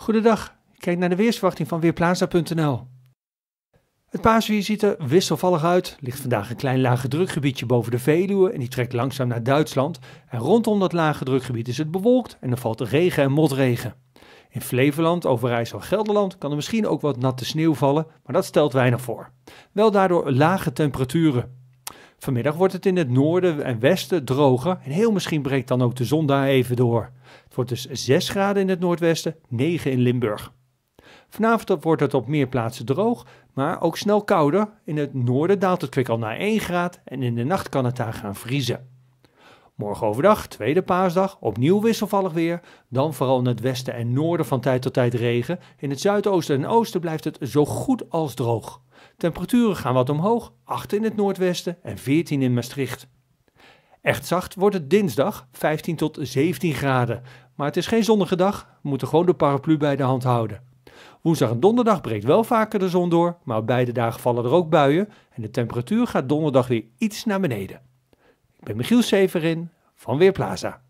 Goedendag, kijk naar de weersverwachting van Weerplaza.nl. Het paasweer ziet er wisselvallig uit. Ligt vandaag een klein lage drukgebiedje boven de Veluwe en die trekt langzaam naar Duitsland. En rondom dat lage drukgebied is het bewolkt en er valt regen en motregen. In Flevoland, Overijssel, Gelderland kan er misschien ook wat natte sneeuw vallen, maar dat stelt weinig voor. Wel daardoor lage temperaturen. Vanmiddag wordt het in het noorden en westen droger en heel misschien breekt dan ook de zon daar even door. Het wordt dus 6 graden in het noordwesten, 9 in Limburg. Vanavond wordt het op meer plaatsen droog, maar ook snel kouder. In het noorden daalt het kwik al naar 1 graad en in de nacht kan het daar gaan vriezen. Morgen overdag, tweede paasdag, opnieuw wisselvallig weer. Dan vooral in het westen en noorden van tijd tot tijd regen. In het zuidoosten en oosten blijft het zo goed als droog. Temperaturen gaan wat omhoog, 8 in het noordwesten en 14 in Maastricht. Echt zacht wordt het dinsdag 15 tot 17 graden. Maar het is geen zonnige dag, we moeten gewoon de paraplu bij de hand houden. Woensdag en donderdag breekt wel vaker de zon door, maar op beide dagen vallen er ook buien en de temperatuur gaat donderdag weer iets naar beneden. Ik ben Michiel Severin van Weerplaza.